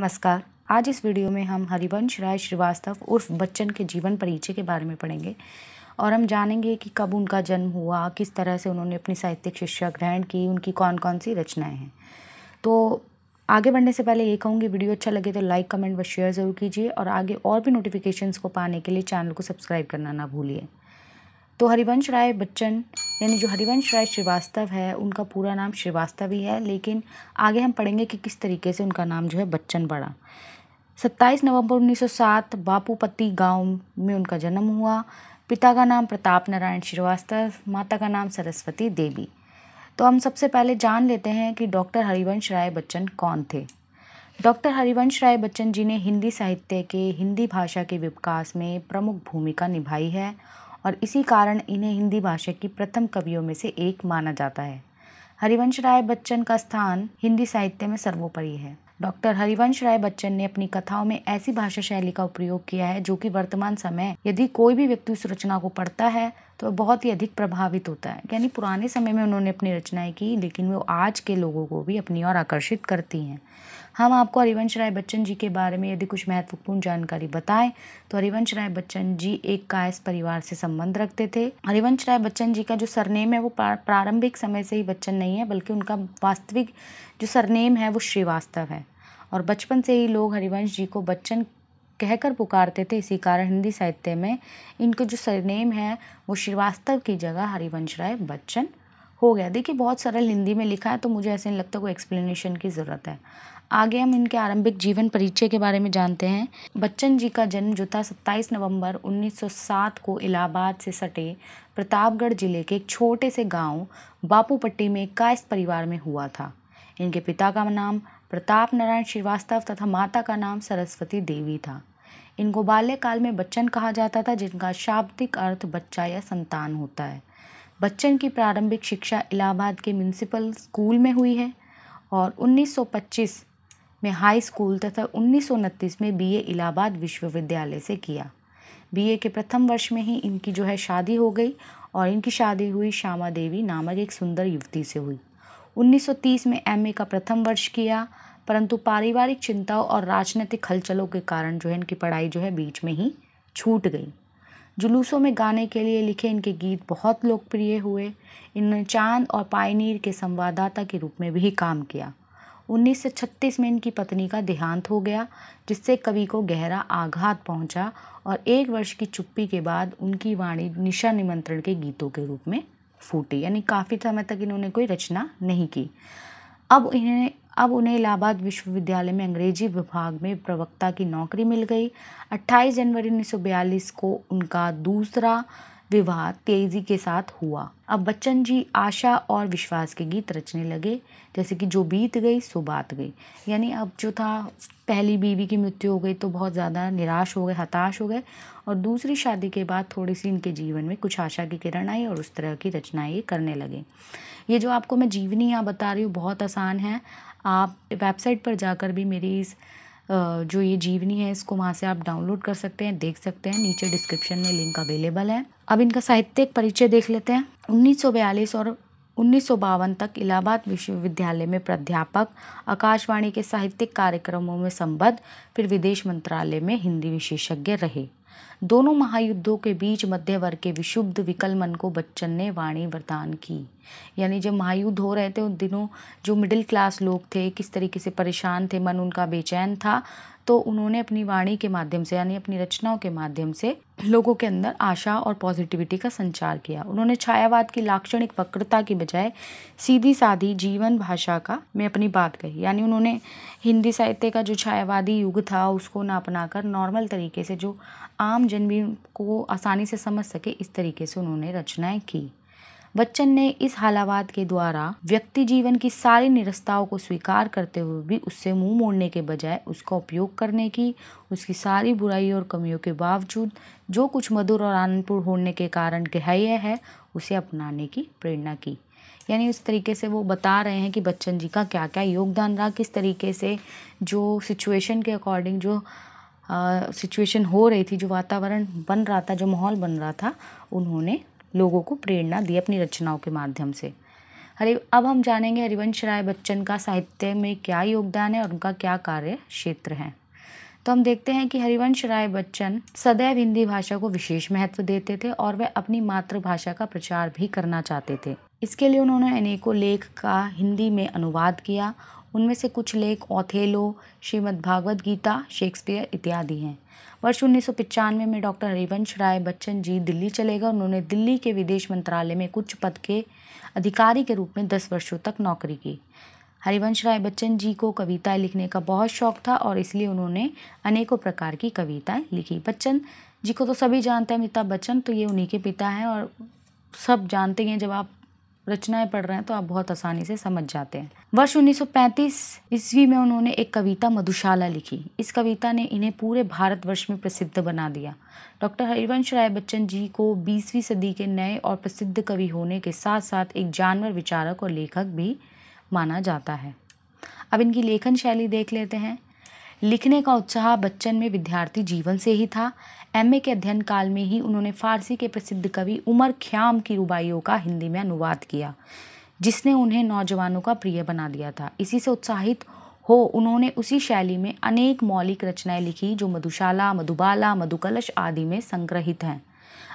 नमस्कार आज इस वीडियो में हम हरिवंश राय श्रीवास्तव उर्फ बच्चन के जीवन परिचय के बारे में पढ़ेंगे और हम जानेंगे कि कब उनका जन्म हुआ किस तरह से उन्होंने अपनी साहित्यिक शिक्षा ग्रहण की उनकी कौन कौन सी रचनाएं हैं तो आगे बढ़ने से पहले ये कहूँगी वीडियो अच्छा लगे तो लाइक कमेंट व शेयर ज़रूर कीजिए और आगे और भी नोटिफिकेशंस को पाने के लिए चैनल को सब्सक्राइब करना ना भूलिए तो हरिवंश राय बच्चन यानी जो हरिवंश राय श्रीवास्तव है उनका पूरा नाम श्रीवास्तव ही है लेकिन आगे हम पढ़ेंगे कि किस तरीके से उनका नाम जो है बच्चन बड़ा सत्ताईस नवंबर 1907 बापूपति गांव में उनका जन्म हुआ पिता का नाम प्रताप नारायण श्रीवास्तव माता का नाम सरस्वती देवी तो हम सबसे पहले जान लेते हैं कि डॉक्टर हरिवंश राय बच्चन कौन थे डॉक्टर हरिवंश राय बच्चन जी ने हिंदी साहित्य के हिंदी भाषा के विकास में प्रमुख भूमिका निभाई है और इसी कारण इन्हें हिंदी भाषा की प्रथम कवियों में से एक माना जाता है हरिवंश राय बच्चन का स्थान हिंदी साहित्य में सर्वोपरि है डॉक्टर हरिवंश राय बच्चन ने अपनी कथाओं में ऐसी भाषा शैली का उपयोग किया है जो कि वर्तमान समय यदि कोई भी व्यक्ति उस रचना को पढ़ता है तो बहुत ही अधिक प्रभावित होता है यानी पुराने समय में उन्होंने अपनी रचनाएं की लेकिन वो आज के लोगों को भी अपनी ओर आकर्षित करती हैं हम आपको हरिवंश राय बच्चन जी के बारे में यदि कुछ महत्वपूर्ण जानकारी बताएं तो हरिवंश राय बच्चन जी एक कायस परिवार से संबंध रखते थे हरिवंश राय बच्चन जी का जो सरनेम है वो प्रारंभिक समय से ही बच्चन नहीं है बल्कि उनका वास्तविक जो सरनेम है वो श्रीवास्तव है और बचपन से ही लोग हरिवंश जी को बच्चन कहकर पुकारते थे इसी कारण हिंदी साहित्य में इनके जो सरनेम है वो श्रीवास्तव की जगह हरिवंश राय बच्चन हो गया देखिए बहुत सरल हिंदी में लिखा है तो मुझे ऐसे नहीं लगता कोई एक्सप्लेनेशन की ज़रूरत है आगे हम इनके आरंभिक जीवन परिचय के बारे में जानते हैं बच्चन जी का जन्म जो था सत्ताईस नवंबर 1907 को इलाहाबाद से सटे प्रतापगढ़ जिले के एक छोटे से गांव बापूपट्टी में एक कायस्थ परिवार में हुआ था इनके पिता का नाम प्रताप नारायण श्रीवास्तव तथा माता का नाम सरस्वती देवी था इनको बाल्यकाल में बच्चन कहा जाता था जिनका शाब्दिक अर्थ बच्चा या संतान होता है बच्चन की प्रारंभिक शिक्षा इलाहाबाद के म्यूनसिपल स्कूल में हुई है और 1925 में हाई स्कूल तथा उन्नीस में बीए इलाहाबाद विश्वविद्यालय से किया बीए के प्रथम वर्ष में ही इनकी जो है शादी हो गई और इनकी शादी हुई श्यामा देवी नामक एक सुंदर युवती से हुई 1930 में एमए का प्रथम वर्ष किया परंतु पारिवारिक चिंताओं और राजनीतिक हलचलों के कारण जो है इनकी पढ़ाई जो है बीच में ही छूट गई जुलूसों में गाने के लिए लिखे इनके गीत बहुत लोकप्रिय हुए इन्होंने चांद और पायनीर के संवाददाता के रूप में भी काम किया 1936 में इनकी पत्नी का देहांत हो गया जिससे कवि को गहरा आघात पहुंचा और एक वर्ष की चुप्पी के बाद उनकी वाणी निशा निमंत्रण के गीतों के रूप में फूटी यानी काफ़ी समय तक इन्होंने कोई रचना नहीं की अब इन्हें अब उन्हें इलाहाबाद विश्वविद्यालय में अंग्रेजी विभाग में प्रवक्ता की नौकरी मिल गई 28 जनवरी 1942 को उनका दूसरा विवाह तेजी के साथ हुआ अब बच्चन जी आशा और विश्वास के गीत रचने लगे जैसे कि जो बीत गई सो बात गई यानी अब जो था पहली बीवी की मृत्यु हो गई तो बहुत ज़्यादा निराश हो गए हताश हो गए और दूसरी शादी के बाद थोड़ी सी इनके जीवन में कुछ आशा की किरण आई और उस तरह की रचनाएँ करने लगे ये जो आपको मैं जीवनी यहाँ बता रही हूँ बहुत आसान है आप वेबसाइट पर जाकर भी मेरी इस जो ये जीवनी है इसको वहाँ से आप डाउनलोड कर सकते हैं देख सकते हैं नीचे डिस्क्रिप्शन में लिंक अवेलेबल है अब इनका साहित्यिक परिचय देख लेते हैं उन्नीस और उन्नीस तक इलाहाबाद विश्वविद्यालय में प्राध्यापक आकाशवाणी के साहित्यिक कार्यक्रमों में संबद्ध फिर विदेश मंत्रालय में हिंदी विशेषज्ञ रहे दोनों महायुद्धों के बीच मध्य वर्ग के विशुद्ध विकल मन को बच्चन ने वाणी वरदान की यानी जब महायुद्ध हो रहे थे उन दिनों जो मिडिल क्लास लोग थे किस तरीके से परेशान थे मन उनका बेचैन था तो उन्होंने अपनी वाणी के माध्यम से यानी अपनी रचनाओं के माध्यम से लोगों के अंदर आशा और पॉजिटिविटी का संचार किया उन्होंने छायावाद की लाक्षणिक वक्रता की बजाय सीधी साधी जीवन भाषा का में अपनी बात कही यानी उन्होंने हिंदी साहित्य का जो छायावादी युग था उसको ना अपनाकर नॉर्मल तरीके से जो आम भी को आसानी से समझ सके इस तरीके से उन्होंने रचनाएँ की बच्चन ने इस हालावाद के द्वारा व्यक्ति जीवन की सारी निरस्ताओं को स्वीकार करते हुए भी उससे मुंह मोड़ने के बजाय उसका उपयोग करने की उसकी सारी बुराई और कमियों के बावजूद जो कुछ मधुर और आनंदपूर्ण होने के कारण ग्राह्य है उसे अपनाने की प्रेरणा की यानी उस तरीके से वो बता रहे हैं कि बच्चन जी का क्या क्या योगदान रहा किस तरीके से जो सिचुएशन के अकॉर्डिंग जो सिचुएशन हो रही थी जो वातावरण बन रहा था जो माहौल बन रहा था उन्होंने लोगों को प्रेरणा दी अपनी रचनाओं के माध्यम से हरि अब हम जानेंगे हरिवंश राय बच्चन का साहित्य में क्या योगदान है और उनका क्या कार्य क्षेत्र है तो हम देखते हैं कि हरिवंश राय बच्चन सदैव हिंदी भाषा को विशेष महत्व देते थे और वह अपनी मातृभाषा का प्रचार भी करना चाहते थे इसके लिए उन्होंने अनेकों लेख का हिंदी में अनुवाद किया उनमें से कुछ लेख ओथेलो श्रीमद भागवत गीता शेक्सपियर इत्यादि हैं वर्ष उन्नीस में डॉक्टर हरिवंश राय बच्चन जी दिल्ली चले गए उन्होंने दिल्ली के विदेश मंत्रालय में कुछ पद के अधिकारी के रूप में दस वर्षों तक नौकरी की हरिवंश राय बच्चन जी को कविताएं लिखने का बहुत शौक था और इसलिए उन्होंने अनेकों प्रकार की कविताएं लिखी बच्चन जी को तो सभी जानते हैं अमिताभ बच्चन तो ये उन्हीं के पिता हैं और सब जानते हैं जब आप रचनाएं पढ़ रहे हैं तो आप बहुत आसानी से समझ जाते हैं वर्ष 1935 ईस्वी में उन्होंने एक कविता मधुशाला लिखी इस कविता ने इन्हें पूरे भारतवर्ष में प्रसिद्ध बना दिया डॉक्टर हरिवंश राय बच्चन जी को 20वीं सदी के नए और प्रसिद्ध कवि होने के साथ साथ एक जानवर विचारक और लेखक भी माना जाता है अब इनकी लेखन शैली देख लेते हैं लिखने का उत्साह बच्चन में विद्यार्थी जीवन से ही था एमए के अध्ययन काल में ही उन्होंने फारसी के प्रसिद्ध कवि उमर ख्याम की रुबाइयों का हिंदी में अनुवाद किया जिसने उन्हें नौजवानों का प्रिय बना दिया था इसी से उत्साहित हो उन्होंने उसी शैली में अनेक मौलिक रचनाएं लिखी जो मधुशाला मधुबाला मधुकलश आदि में संग्रहित हैं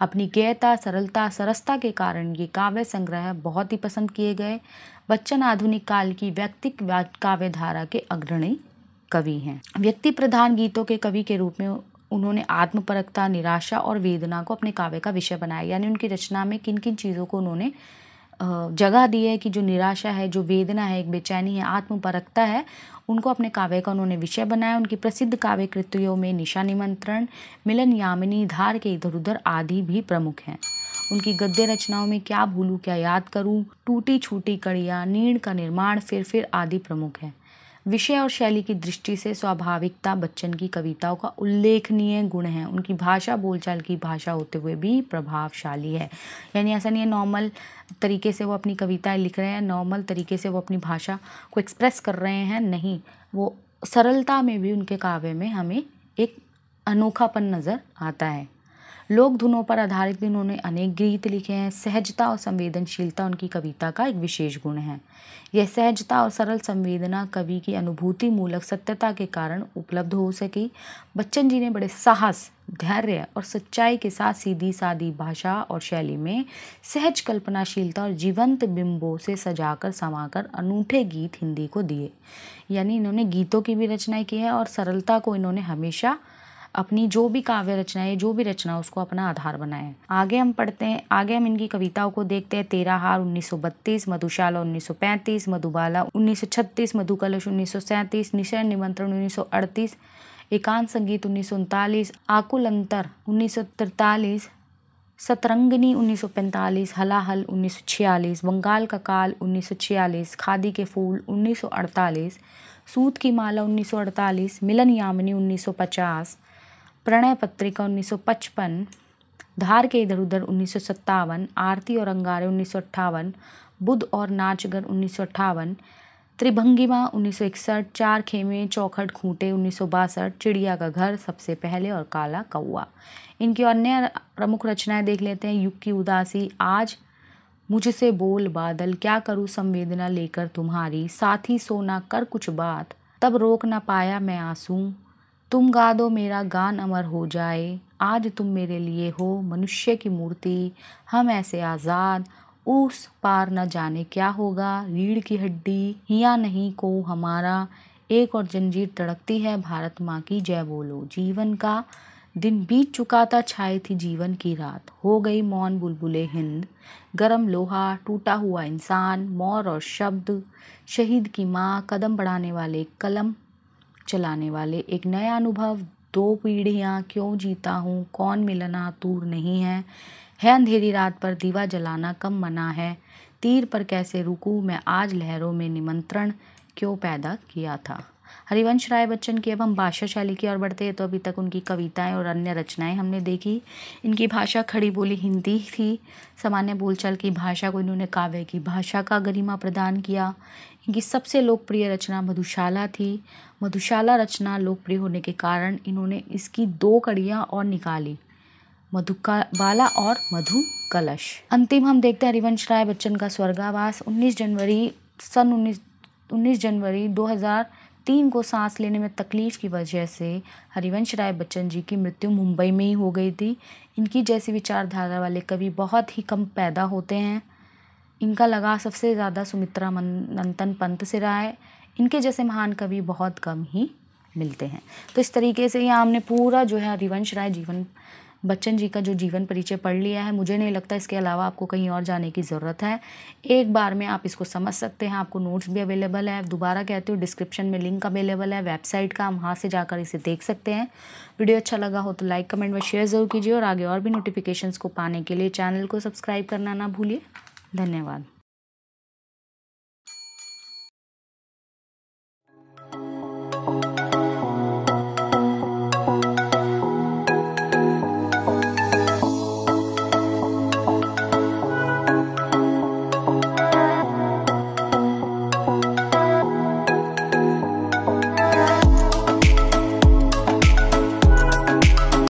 अपनी गयता सरलता सरसता के कारण ये काव्य संग्रह बहुत ही पसंद किए गए बच्चन आधुनिक काल की व्यक्तिक काव्य धारा के अग्रणी कवि हैं व्यक्ति प्रधान गीतों के कवि के रूप में उन्होंने आत्मपरकता निराशा और वेदना को अपने काव्य का विषय बनाया यानी उनकी रचना में किन किन चीज़ों को उन्होंने जगह दी है कि जो निराशा है जो वेदना है एक बेचैनी है आत्मपरकता है उनको अपने काव्य का उन्होंने विषय बनाया उनकी प्रसिद्ध काव्य कृतियों में निशा निमंत्रण मिलन यामिनी धार के इधर उधर आदि भी प्रमुख हैं उनकी गद्य रचनाओं में क्या भूलूँ क्या याद करूँ टूटी छूटी कड़ियाँ नीण का निर्माण फिर फिर आदि प्रमुख हैं विषय और शैली की दृष्टि से स्वाभाविकता बच्चन की कविताओं का उल्लेखनीय गुण है उनकी भाषा बोलचाल की भाषा होते हुए भी प्रभावशाली है यानी ऐसा नहीं है नॉर्मल तरीके से वो अपनी कविताएं लिख रहे हैं नॉर्मल तरीके से वो अपनी भाषा को एक्सप्रेस कर रहे हैं नहीं वो सरलता में भी उनके काव्य में हमें एक अनोखापन नज़र आता है लोक धुनों पर आधारित भी इन्होंने अनेक गीत लिखे हैं सहजता और संवेदनशीलता उनकी कविता का एक विशेष गुण है यह सहजता और सरल संवेदना कवि की अनुभूति मूलक सत्यता के कारण उपलब्ध हो सकी बच्चन जी ने बड़े साहस धैर्य और सच्चाई के साथ सीधी सादी भाषा और शैली में सहज कल्पनाशीलता और जीवंत बिंबों से सजाकर समाकर अनूठे गीत हिंदी को दिए यानी इन्होंने गीतों की भी रचना की है और सरलता को इन्होंने हमेशा अपनी जो भी काव्य रचना है जो भी रचना है उसको अपना आधार बनाए आगे हम पढ़ते हैं आगे हम इनकी कविताओं को देखते हैं तेरा हार उन्नीस सौ बत्तीस मधुशाला उन्नीस सौ पैंतीस मधुबाला उन्नीस सौ छत्तीस मधुकलश उन्नीस सौ सैंतीस निशय निमंत्रण उन्नीस सौ अड़तीस एकांत संगीत उन्नीस सौ उनतालीस आकुल अंतर उन्नीस सौ तिरतालीस सतरंगनी उन्नीस सौ पैंतालीस हलाहल उन्नीस सौ छियालीस बंगाल का काल उन्नीस सौ छियालीस खादी के फूल उन्नीस सौ अड़तालीस सूत की माला उन्नीस सौ अड़तालीस मिलन यामिनी उन्नीस सौ पचास प्रणय पत्रिका 1955 धार के इधर उधर उन्नीस आरती और अंगारे उन्नीस बुद्ध और नाचगर उन्नीस त्रिभंगिमा उन्नीस चार खेमे चौखट खूंटे उन्नीस चिड़िया का घर सबसे पहले और काला कौआ इनकी अन्य प्रमुख रचनाएं देख लेते हैं युग की उदासी आज मुझसे बोल बादल क्या करूँ संवेदना लेकर तुम्हारी साथी सोना कर कुछ बात तब रोक ना पाया मैं आंसू तुम गा दो मेरा गान अमर हो जाए आज तुम मेरे लिए हो मनुष्य की मूर्ति हम ऐसे आज़ाद उस पार न जाने क्या होगा रीढ़ की हड्डी हिया नहीं को हमारा एक और जंजीर तड़कती है भारत माँ की जय बोलो जीवन का दिन बीत चुका था छाई थी जीवन की रात हो गई मौन बुलबुले हिंद गरम लोहा टूटा हुआ इंसान मौर और शब्द शहीद की माँ कदम बढ़ाने वाले कलम चलाने वाले एक नया अनुभव दो पीढ़ियाँ क्यों जीता हूँ कौन मिलना दूर नहीं है है अंधेरी रात पर दीवा जलाना कम मना है तीर पर कैसे रुकूँ मैं आज लहरों में निमंत्रण क्यों पैदा किया था हरिवंश राय बच्चन की अब हम भाषा शैली की ओर बढ़ते हैं तो अभी तक उनकी कविताएं और अन्य रचनाएं हमने देखी इनकी भाषा खड़ी बोली हिंदी थी सामान्य बोलचाल की भाषा को इन्होंने काव्य की भाषा का गरिमा प्रदान किया इनकी सबसे लोकप्रिय रचना मधुशाला थी मधुशाला रचना लोकप्रिय होने के कारण इन्होंने इसकी दो कड़ियाँ और निकाली मधुका बाला और मधु कलश अंतिम हम देखते हैं हरिवंश राय बच्चन का स्वर्गावास 19 जनवरी सन 19 19 जनवरी तीन को सांस लेने में तकलीफ़ की वजह से हरिवंश राय बच्चन जी की मृत्यु मुंबई में ही हो गई थी इनकी जैसी विचारधारा वाले कवि बहुत ही कम पैदा होते हैं इनका लगा सबसे ज़्यादा सुमित्रा नंतन पंत से रहा है इनके जैसे महान कवि बहुत कम ही मिलते हैं तो इस तरीके से यहाँ हमने पूरा जो है हरिवंश राय जीवन बच्चन जी का जो जीवन परिचय पढ़ लिया है मुझे नहीं लगता इसके अलावा आपको कहीं और जाने की ज़रूरत है एक बार में आप इसको समझ सकते हैं आपको नोट्स भी अवेलेबल है दोबारा कहते हो डिस्क्रिप्शन में लिंक अवेलेबल है वेबसाइट का हम वहाँ से जाकर इसे देख सकते हैं वीडियो अच्छा लगा हो तो लाइक कमेंट व शेयर ज़रूर कीजिए और आगे और भी नोटिफिकेशन को पाने के लिए चैनल को सब्सक्राइब करना ना भूलिए धन्यवाद